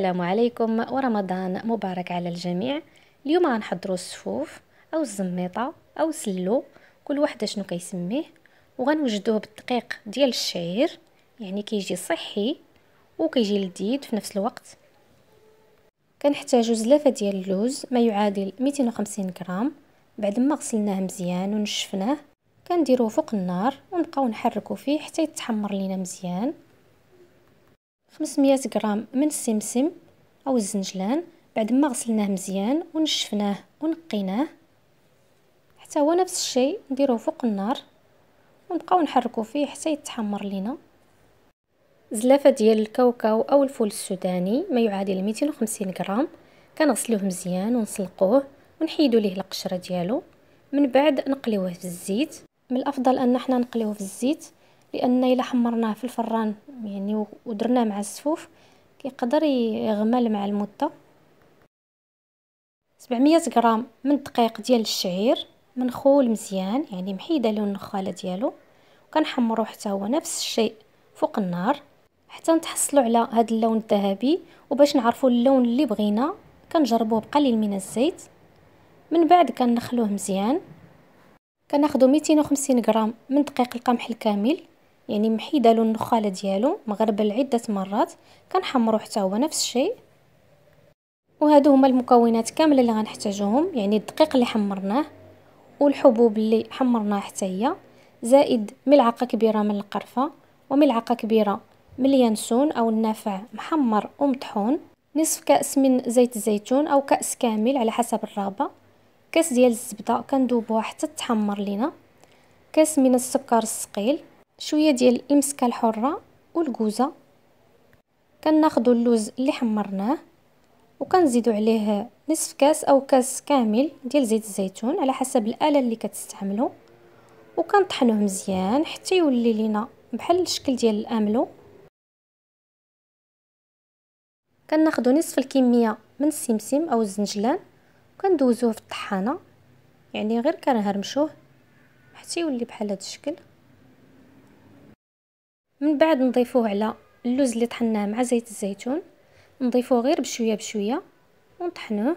السلام عليكم ورمضان مبارك على الجميع اليوم غنحضروا الصفوف او الزميطه او سلو كل واحد شنو كيسميه وغنوجدوه بالدقيق ديال الشعير يعني كيجي صحي وكيجي لذيذ في نفس الوقت كنحتاجو زلافه ديال اللوز ما يعادل 250 غرام بعد ما غسلناه مزيان ونشفناه كنديروه فوق النار ونبقاو نحركو فيه حتى يتحمر لينا مزيان 500 غرام من السمسم او الزنجلان بعد ما غسلناه مزيان ونشفناه ونقيناه حتى هو نفس الشيء نديروه فوق النار ونبقاو نحركو فيه حتى يتحمر لينا زلافه ديال الكاوكاو او الفول السوداني ما يعادل 250 غرام كنغسلوه مزيان ونسلقوه ونحيدو ليه القشره ديالو من بعد نقليوه في الزيت من الافضل ان احنا نقليوه في الزيت لان الا حمرناه في الفران يعني ودرناه مع السفوف كيقدر يغمل مع المده 700 غرام من الدقيق ديال الشعير منخول مزيان يعني محيده له النخاله ديالو وكنحمرو حتى هو نفس الشيء فوق النار حتى نتحصلوا على هذا اللون الذهبي وباش نعرفوا اللون اللي بغينا كنجربوه بقليل من الزيت من بعد كنخلوه مزيان كناخذوا 250 غرام من دقيق القمح الكامل يعني محيده له النخاله ديالو مغربل عده مرات كنحمرو حتى هو نفس الشيء وهادو هما المكونات كامله اللي غنحتاجوهم يعني الدقيق اللي حمرناه والحبوب اللي حمرناها حتى هي زائد ملعقه كبيره من القرفه وملعقه كبيره من اليانسون او النافع محمر ومطحون نصف كاس من زيت الزيتون او كاس كامل على حسب الرغبه كاس ديال الزبده كندوبوها حتى تحمر لينا كاس من السكر الثقيل شويه ديال المسكه الحره والكوزه كناخذوا اللوز اللي حمرناه وكنزيدوا عليه نصف كاس او كاس كامل ديال زيت الزيتون على حسب الاله اللي كتستعملوا وكنطحنوه مزيان حتى يولي لينا بحال الشكل ديال الاملو كناخذوا نصف الكميه من السمسم او الزنجلان وكندوزوه في الطحانه يعني غير كنهرمشوه حتى يولي بحال هذا الشكل من بعد نضيفوه على اللوز اللي طحناه مع زيت الزيتون نضيفوه غير بشويه بشويه ونطحنوه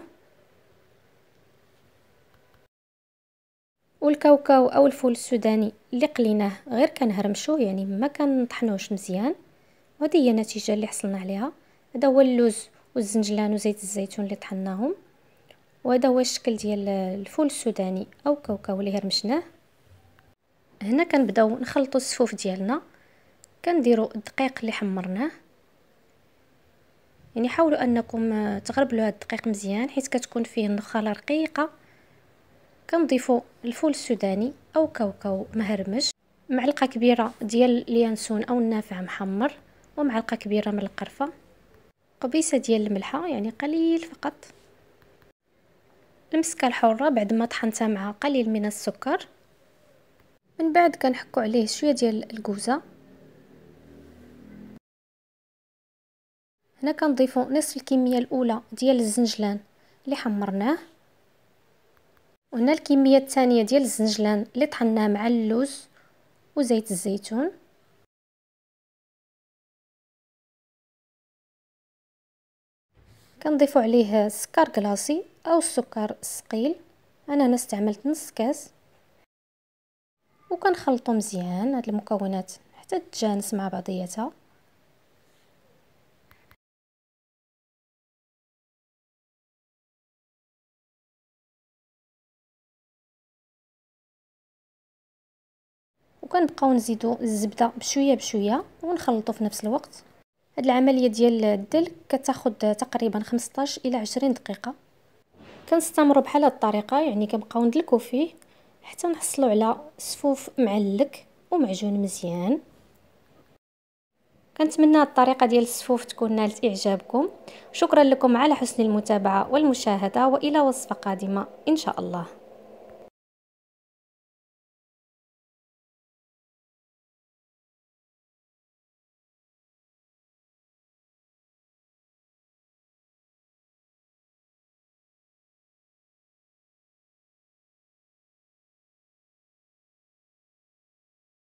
والكاوكاو او الفول السوداني اللي قليناه غير كنهرمشوه يعني ما كنطحنوش مزيان وهذه هي النتيجه اللي حصلنا عليها هذا هو اللوز والزنجلان وزيت الزيتون اللي طحناهم وهذا هو الشكل ديال الفول السوداني او كاوكاو اللي هرمشناه هنا كنبداو نخلطوا الصفوف ديالنا كنديروا الدقيق اللي حمرناه يعني حاولوا انكم آه، تغربلوا هذا الدقيق مزيان حيت كتكون فيه النخاله رقيقه كنضيفوا الفول السوداني او كاوكاو مهرمش معلقه كبيره ديال اليانسون او النافع محمر ومعلقه كبيره من القرفه قبيصه ديال الملحه يعني قليل فقط المسكه الحره بعد ما طحنتها مع قليل من السكر من بعد كنحكوا عليه شويه ديال الكوزه هنا كنضيفو نصف الكميه الاولى ديال الزنجلان اللي حمرناه وهنا الكميه الثانيه ديال الزنجلان اللي طحناه مع اللوز وزيت الزيتون كنضيفو عليه سكر كلاصي او السكر الثقيل انا هنا استعملت نص كاس وكنخلطو مزيان هاد المكونات حتى تتجانس مع بعضياتها وكنبقاو نزيدو الزبده بشويه بشويه ونخلطو في نفس الوقت هاد العمليه ديال الدلك كتاخد تقريبا 15 الى 20 دقيقه كنستمروا بحال هاد الطريقه يعني كنبقاو ندلكو فيه حتى نحصلوا على سفوف معلك ومعجون مزيان كنتمنى الطريقه ديال السفوف تكون نالت اعجابكم شكرا لكم على حسن المتابعه والمشاهده والى وصفه قادمه ان شاء الله